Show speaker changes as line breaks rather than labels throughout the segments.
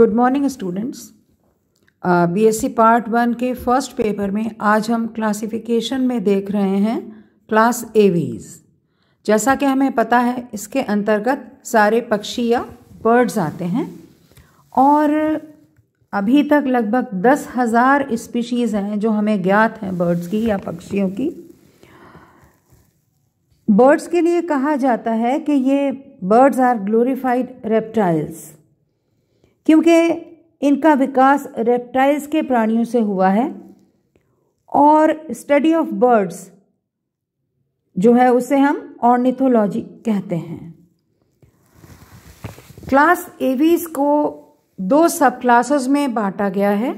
good morning students BSc part one के first paper में आज हम क्लासिफिकेशन में देख रहे हैं क्लास एवीज जैसा कि हमें पता है इसके अंतर्गत सारे पक्षी या बर्ड्स आते हैं और अभी तक लगभग दस हज़ार स्पीशीज़ हैं जो हमें ज्ञात हैं बर्ड्स की या पक्षियों की बर्ड्स के लिए कहा जाता है कि ये बर्ड्स आर ग्लोरीफाइड रेप्टाइल्स क्योंकि इनका विकास रेप्टाइल्स के प्राणियों से हुआ है और स्टडी ऑफ बर्ड्स जो है उसे हम ऑर्निथोलॉजी कहते हैं क्लास एवीज को दो सब क्लासेस में बांटा गया है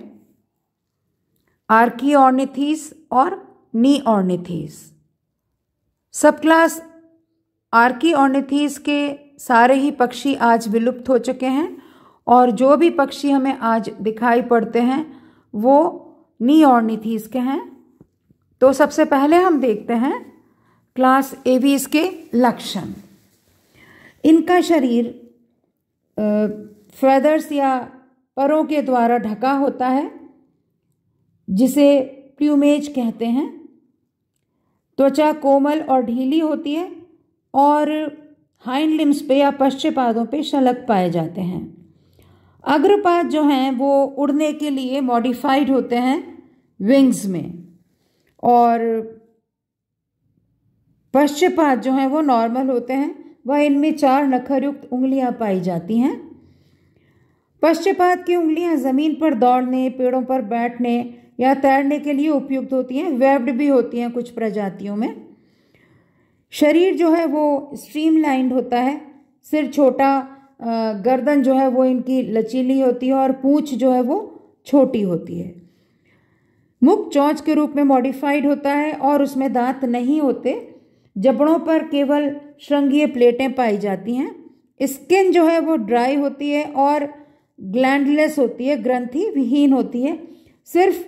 आर्की ऑर्निथीस और नी ऑर्निथीस सब क्लास आर्की ऑर्निथीस के सारे ही पक्षी आज विलुप्त हो चुके हैं और जो भी पक्षी हमें आज दिखाई पड़ते हैं वो नी निथीस के हैं तो सबसे पहले हम देखते हैं क्लास एवीज के लक्षण इनका शरीर फेदर्स या परों के द्वारा ढका होता है जिसे प्यूमेज कहते हैं त्वचा कोमल और ढीली होती है और हाइंड लिम्स पे या पादों पे शलक पाए जाते हैं अग्रपात जो हैं वो उड़ने के लिए मॉडिफाइड होते हैं विंग्स में और पश्चपात जो हैं वो नॉर्मल होते हैं वह इनमें चार नखरयुक्त उंगलियां पाई जाती हैं पश्चपात की उंगलियां ज़मीन पर दौड़ने पेड़ों पर बैठने या तैरने के लिए उपयुक्त होती हैं वेब्ड भी होती हैं कुछ प्रजातियों में शरीर जो है वो स्ट्रीमलाइंड होता है सिर छोटा गर्दन जो है वो इनकी लचीली होती है और पूछ जो है वो छोटी होती है मुख चौंच के रूप में मॉडिफाइड होता है और उसमें दांत नहीं होते जबड़ों पर केवल श्रृंगीय प्लेटें पाई जाती हैं स्किन जो है वो ड्राई होती है और ग्लैंडलेस होती है ग्रंथि विहीन होती है सिर्फ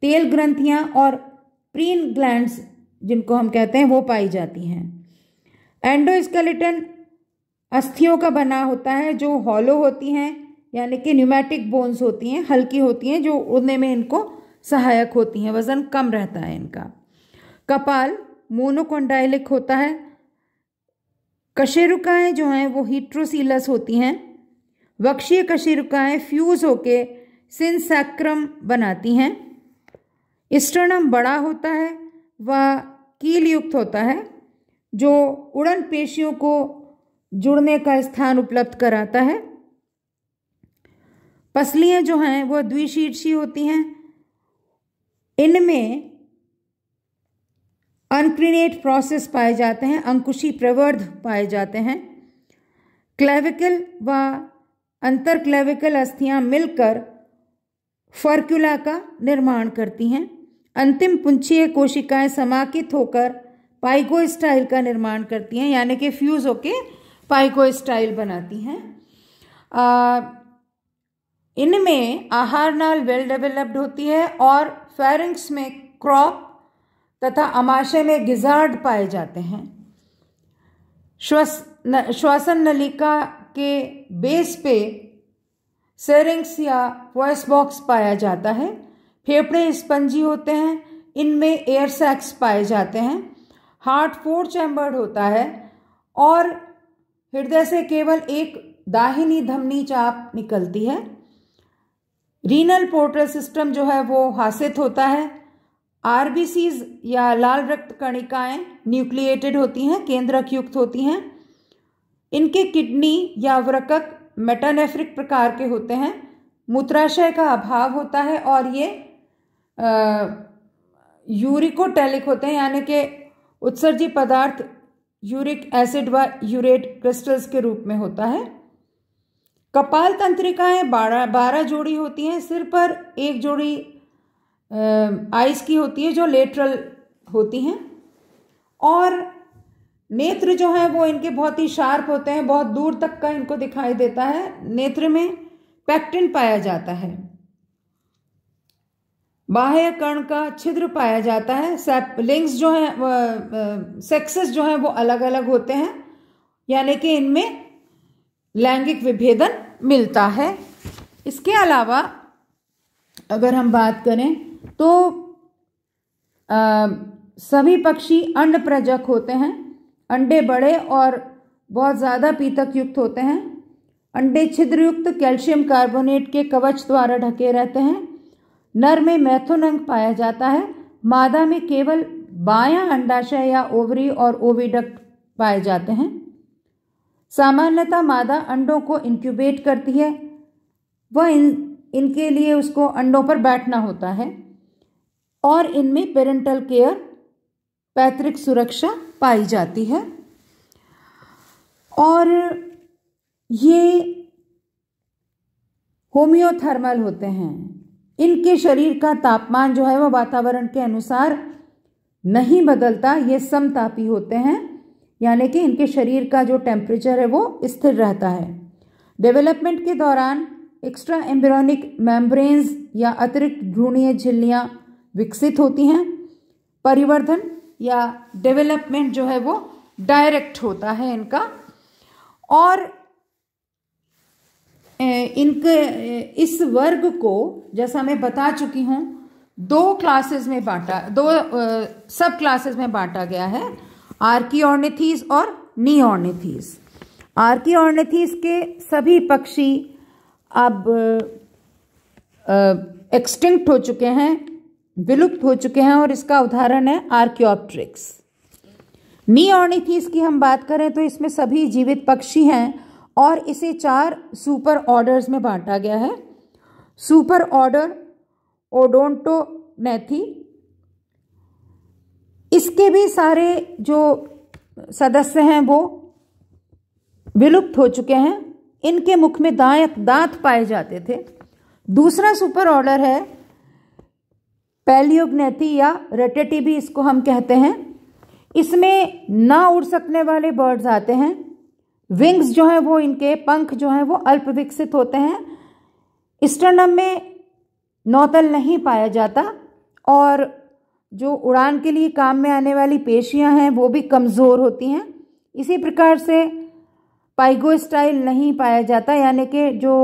तेल ग्रंथियाँ और प्रीन ग्लैंड्स जिनको हम कहते हैं वो पाई जाती हैं एंडोस्केलेटन अस्थियों का बना होता है जो हॉलो होती हैं यानी कि न्यूमैटिक बोन्स होती हैं हल्की होती हैं जो उड़ने में इनको सहायक होती हैं वज़न कम रहता है इनका कपाल मोनोकोंडाइलिक होता है कशेरुकाएँ जो हैं वो हीट्रोसीलस होती हैं वक्षीय कशेरुकाएँ फ्यूज़ होके सिंसैक्रम बनाती हैं स्टर्नम बड़ा होता है व कील युक्त होता है जो उड़न पेशियों को जुड़ने का स्थान उपलब्ध कराता है पसलियाँ जो हैं वह द्विशीर्षी होती हैं इनमें अनक्रिनेट प्रोसेस पाए जाते हैं अंकुशी प्रवर्ध पाए जाते हैं क्लेविकल व अंतर क्लेविकल अस्थियाँ मिलकर फर्क्यूला का निर्माण करती हैं अंतिम पुंछीय कोशिकाएं समाकित होकर स्टाइल का निर्माण करती हैं यानी कि फ्यूज़ होके पाइगो स्टाइल बनाती हैं इनमें आहार नाल वेल डेवलप्ड होती है और फेरिंग्स में क्रॉप तथा अमाशय में गिजार्ड पाए जाते हैं श्वस न, श्वासन नलिका के बेस पे सेरिंग्स या वॉइस बॉक्स पाया जाता है फेफड़े स्पंजी होते हैं इनमें एयर सैक्स पाए जाते हैं हार्ट फोर चैम्बर्ड होता है और हृदय से केवल एक दाहिनी धमनी चाप निकलती है रीनल पोर्टल सिस्टम जो है वो हासित होता है आरबीसीज या लाल रक्त कणिकाएं न्यूक्लिएटेड होती हैं केंद्रक युक्त होती हैं इनके किडनी या वृकक मेटानेफ्रिक प्रकार के होते हैं मूत्राशय का अभाव होता है और ये यूरिकोटेलिक होते हैं यानी कि उत्सर्जी पदार्थ यूरिक एसिड व यूरेट क्रिस्टल्स के रूप में होता है कपाल तंत्रिकाएं बारह बारह जोड़ी होती हैं सिर पर एक जोड़ी आइस की होती है जो लेटरल होती हैं और नेत्र जो है वो इनके बहुत ही शार्प होते हैं बहुत दूर तक का इनको दिखाई देता है नेत्र में पैक्टिन पाया जाता है बाह्य कर्ण का छिद्र पाया जाता है लिंग्स जो हैं सेक्सेस जो हैं वो अलग अलग होते हैं यानी कि इनमें लैंगिक विभेदन मिलता है इसके अलावा अगर हम बात करें तो आ, सभी पक्षी अंड प्रजक होते हैं अंडे बड़े और बहुत ज़्यादा पीतक युक्त होते हैं अंडे छिद्रयुक्त कैल्शियम कार्बोनेट के कवच द्वारा ढके रहते हैं नर में मैथुन अंग पाया जाता है मादा में केवल बायां अंडाशय या ओवरी और ओविडक्ट पाए जाते हैं सामान्यतः मादा अंडों को इंक्यूबेट करती है वह इन इनके लिए उसको अंडों पर बैठना होता है और इनमें पेरेंटल केयर पैतृक सुरक्षा पाई जाती है और ये होम्योथर्मल होते हैं इनके शरीर का तापमान जो है वह वातावरण के अनुसार नहीं बदलता ये समतापी होते हैं यानी कि इनके शरीर का जो टेम्परेचर है वो स्थिर रहता है डेवलपमेंट के दौरान एक्स्ट्रा एम्ब्रियोनिक मेम्ब्रेन्स या अतिरिक्त भ्रूणीय झिल्लियाँ विकसित होती हैं परिवर्धन या डेवलपमेंट जो है वो डायरेक्ट होता है इनका और इनके इस वर्ग को जैसा मैं बता चुकी हूँ दो क्लासेस में बांटा दो सब क्लासेस में बांटा गया है आर्की ऑर्निथीज और नी ऑर्निथीज आर्की ऑर्निथीज के सभी पक्षी अब एक्सटिंक्ट हो चुके हैं विलुप्त हो चुके हैं और इसका उदाहरण है आर्क्योप्ट्रिक्स नी ऑर्निथीज की हम बात करें तो इसमें सभी जीवित पक्षी हैं और इसे चार सुपर ऑर्डर्स में बांटा गया है सुपर ऑर्डर ओडोंटोनेथी इसके भी सारे जो सदस्य हैं वो विलुप्त हो चुके हैं इनके मुख में दायक दांत पाए जाते थे दूसरा सुपर ऑर्डर है पैलियोगनेथी या रटेटी भी इसको हम कहते हैं इसमें ना उड़ सकने वाले बर्ड्स आते हैं विंग्स जो हैं वो इनके पंख जो हैं वो अल्प विकसित होते हैं स्टर्नम में नौतल नहीं पाया जाता और जो उड़ान के लिए काम में आने वाली पेशियां हैं वो भी कमज़ोर होती हैं इसी प्रकार से पाइगो स्टाइल नहीं पाया जाता यानी कि जो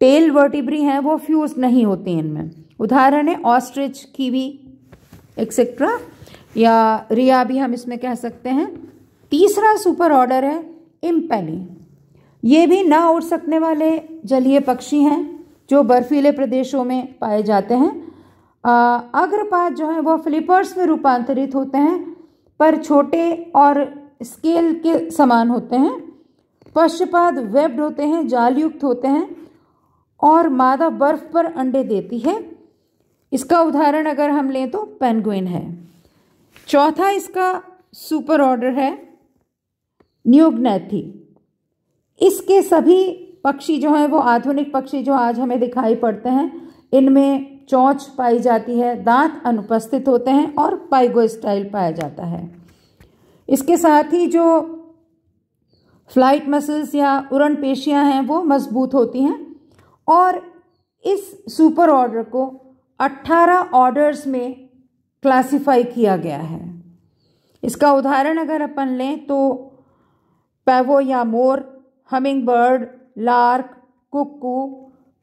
टेल वर्टिब्री हैं वो फ्यूज नहीं होती इनमें उदाहरण है ऑस्ट्रिच कीवी एक्सेट्रा या रिया भी हम इसमें कह सकते हैं तीसरा सुपर ऑर्डर है इम्पैली ये भी ना उड़ सकने वाले जलीय पक्षी हैं जो बर्फीले प्रदेशों में पाए जाते हैं अग्रपात जो है वह फ्लिपर्स में रूपांतरित होते हैं पर छोटे और स्केल के समान होते हैं पश्चपात वेब्ड होते हैं जालयुक्त होते हैं और मादा बर्फ पर अंडे देती है इसका उदाहरण अगर हम लें तो पेंगुइन है चौथा इसका सुपर ऑर्डर है न्यूगनैथ थी इसके सभी पक्षी जो हैं वो आधुनिक पक्षी जो आज हमें दिखाई पड़ते हैं इनमें चौंच पाई जाती है दांत अनुपस्थित होते हैं और पाइगो स्टाइल पाया जाता है इसके साथ ही जो फ्लाइट मसल्स या उरण पेशियाँ हैं वो मजबूत होती हैं और इस सुपर ऑर्डर को 18 ऑर्डर्स में क्लासिफाई किया गया है इसका उदाहरण अगर अपन लें तो पैवो या मोर humming bird lark cuckoo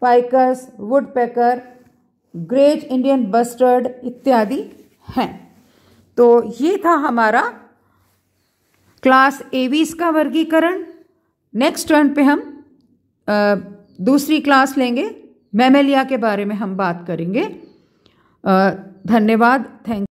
Picus woodpecker great Indian bustard इत्यादि हैं तो ये था हमारा क्लास एवीस का वर्गीकरण नेक्स्ट टर्न पे हम आ, दूसरी क्लास लेंगे मेमेलिया के बारे में हम बात करेंगे धन्यवाद थैंक